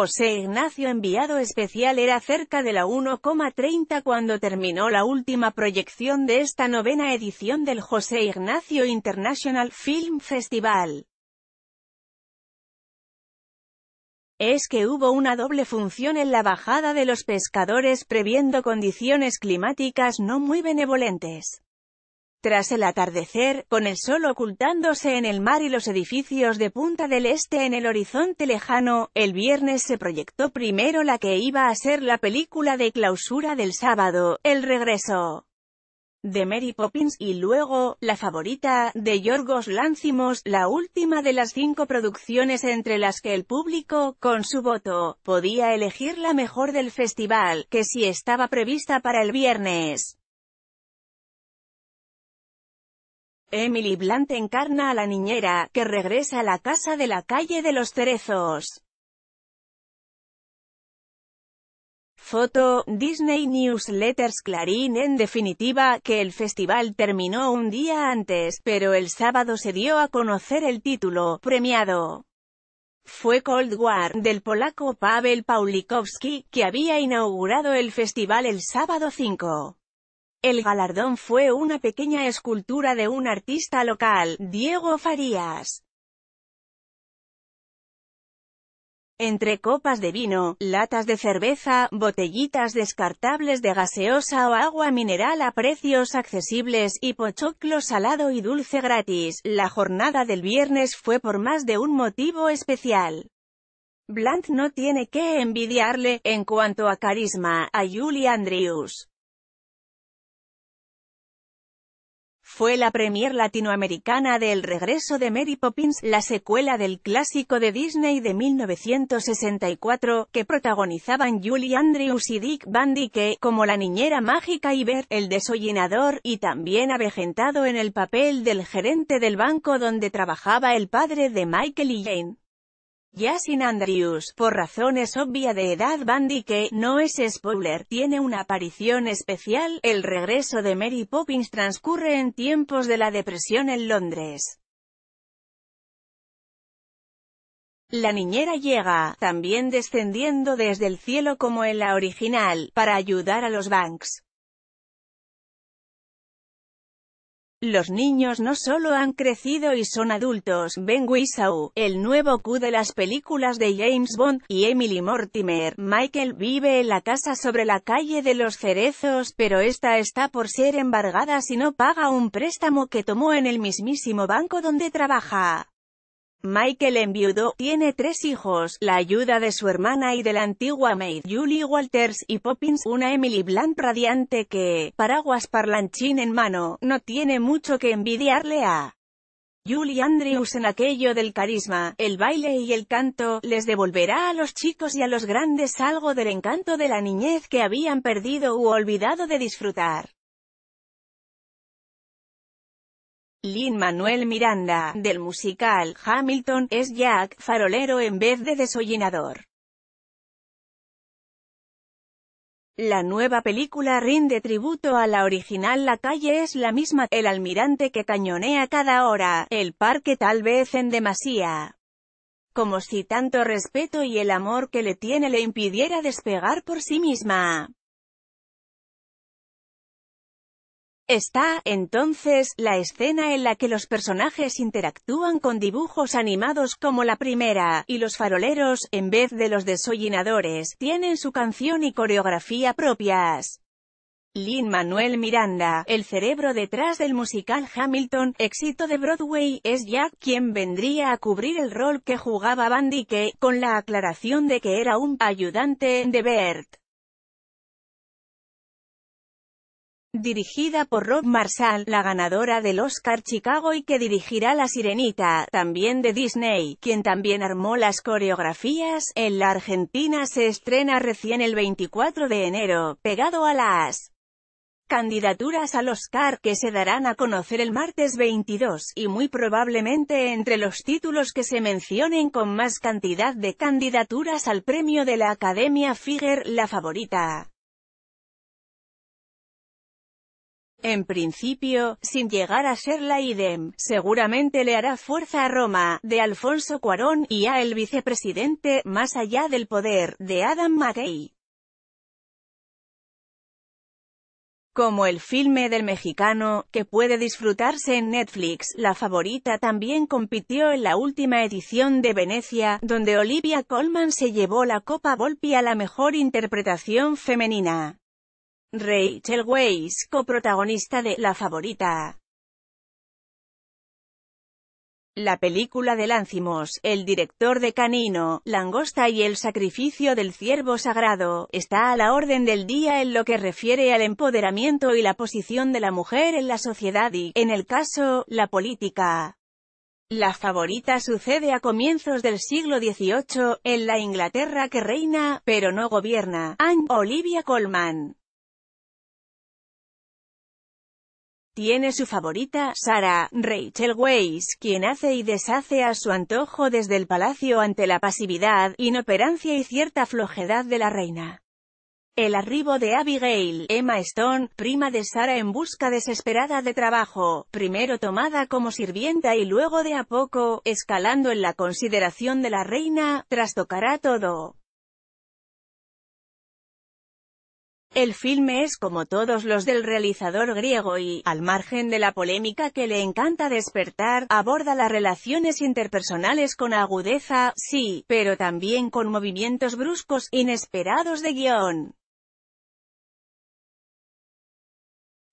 José Ignacio enviado especial era cerca de la 1,30 cuando terminó la última proyección de esta novena edición del José Ignacio International Film Festival. es que hubo una doble función en la bajada de los pescadores previendo condiciones climáticas no muy benevolentes. Tras el atardecer, con el sol ocultándose en el mar y los edificios de Punta del Este en el horizonte lejano, el viernes se proyectó primero la que iba a ser la película de clausura del sábado, El Regreso de Mary Poppins y luego, la favorita, de Yorgos Láncimos, la última de las cinco producciones entre las que el público, con su voto, podía elegir la mejor del festival, que sí estaba prevista para el viernes. Emily Blunt encarna a la niñera, que regresa a la casa de la calle de los Cerezos. Foto, Disney Newsletters Clarín En definitiva, que el festival terminó un día antes, pero el sábado se dio a conocer el título, premiado. Fue Cold War, del polaco Pavel Paulikowski, que había inaugurado el festival el sábado 5. El galardón fue una pequeña escultura de un artista local, Diego Farías. Entre copas de vino, latas de cerveza, botellitas descartables de gaseosa o agua mineral a precios accesibles y pochoclo salado y dulce gratis, la jornada del viernes fue por más de un motivo especial. Blunt no tiene que envidiarle, en cuanto a carisma, a Julie Andrews. fue la premier latinoamericana del regreso de Mary Poppins, la secuela del clásico de Disney de 1964, que protagonizaban Julie Andrews y Dick Van Dyke, como la niñera mágica y Bert, el desollinador, y también avejentado en el papel del gerente del banco donde trabajaba el padre de Michael y Jane. Yasin Andrews, por razones obvia de edad Bandy que, no es spoiler, tiene una aparición especial, el regreso de Mary Poppins transcurre en tiempos de la depresión en Londres. La niñera llega, también descendiendo desde el cielo como en la original, para ayudar a los Banks. Los niños no solo han crecido y son adultos, Ben Whishaw, el nuevo Q de las películas de James Bond, y Emily Mortimer, Michael vive en la casa sobre la calle de los cerezos, pero esta está por ser embargada si no paga un préstamo que tomó en el mismísimo banco donde trabaja. Michael enviudó, tiene tres hijos, la ayuda de su hermana y de la antigua maid, Julie Walters y Poppins, una Emily Blunt radiante que, paraguas parlanchín en mano, no tiene mucho que envidiarle a Julie Andrews en aquello del carisma, el baile y el canto, les devolverá a los chicos y a los grandes algo del encanto de la niñez que habían perdido u olvidado de disfrutar. Lin-Manuel Miranda, del musical Hamilton, es Jack, farolero en vez de desollinador. La nueva película rinde tributo a la original La calle es la misma, el almirante que cañonea cada hora, el parque tal vez en demasía. Como si tanto respeto y el amor que le tiene le impidiera despegar por sí misma. Está, entonces, la escena en la que los personajes interactúan con dibujos animados como la primera, y los faroleros, en vez de los desollinadores, tienen su canción y coreografía propias. Lin-Manuel Miranda, el cerebro detrás del musical Hamilton, éxito de Broadway, es Jack quien vendría a cubrir el rol que jugaba Van con la aclaración de que era un ayudante de Bert. dirigida por Rob Marshall, la ganadora del Oscar Chicago y que dirigirá La Sirenita, también de Disney, quien también armó las coreografías. En la Argentina se estrena recién el 24 de enero, pegado a las candidaturas al Oscar que se darán a conocer el martes 22, y muy probablemente entre los títulos que se mencionen con más cantidad de candidaturas al premio de la Academia Figger, la favorita En principio, sin llegar a ser la idem, seguramente le hará fuerza a Roma, de Alfonso Cuarón, y a el vicepresidente, más allá del poder, de Adam McKay. como el filme del mexicano, que puede disfrutarse en Netflix. La favorita también compitió en la última edición de Venecia, donde Olivia Colman se llevó la Copa Volpi a la mejor interpretación femenina. Rachel Weisz, coprotagonista de La favorita. La película de Láncimos, el director de Canino, Langosta y el sacrificio del ciervo sagrado, está a la orden del día en lo que refiere al empoderamiento y la posición de la mujer en la sociedad y, en el caso, la política. La favorita sucede a comienzos del siglo XVIII, en la Inglaterra que reina, pero no gobierna, Anne Olivia Colman. tiene su favorita, Sara, Rachel Weisz, quien hace y deshace a su antojo desde el palacio ante la pasividad, inoperancia y cierta flojedad de la reina. El arribo de Abigail, Emma Stone, prima de Sara en busca desesperada de trabajo, primero tomada como sirvienta y luego de a poco, escalando en la consideración de la reina, trastocará todo. El filme es como todos los del realizador griego y, al margen de la polémica que le encanta despertar, aborda las relaciones interpersonales con agudeza, sí, pero también con movimientos bruscos, inesperados de guión.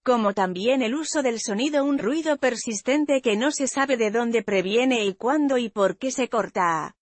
como también el uso del sonido un ruido persistente que no se sabe de dónde previene y cuándo y por qué se corta.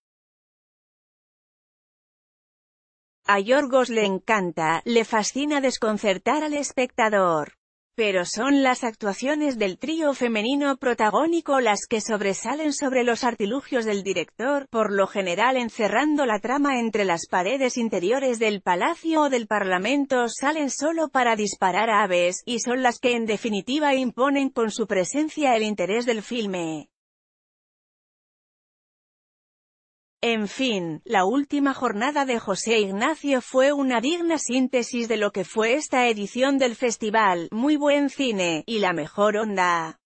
A Yorgos le encanta, le fascina desconcertar al espectador. Pero son las actuaciones del trío femenino protagónico las que sobresalen sobre los artilugios del director, por lo general encerrando la trama entre las paredes interiores del palacio o del parlamento salen solo para disparar aves, y son las que en definitiva imponen con su presencia el interés del filme. En fin, la última jornada de José Ignacio fue una digna síntesis de lo que fue esta edición del festival, muy buen cine, y la mejor onda.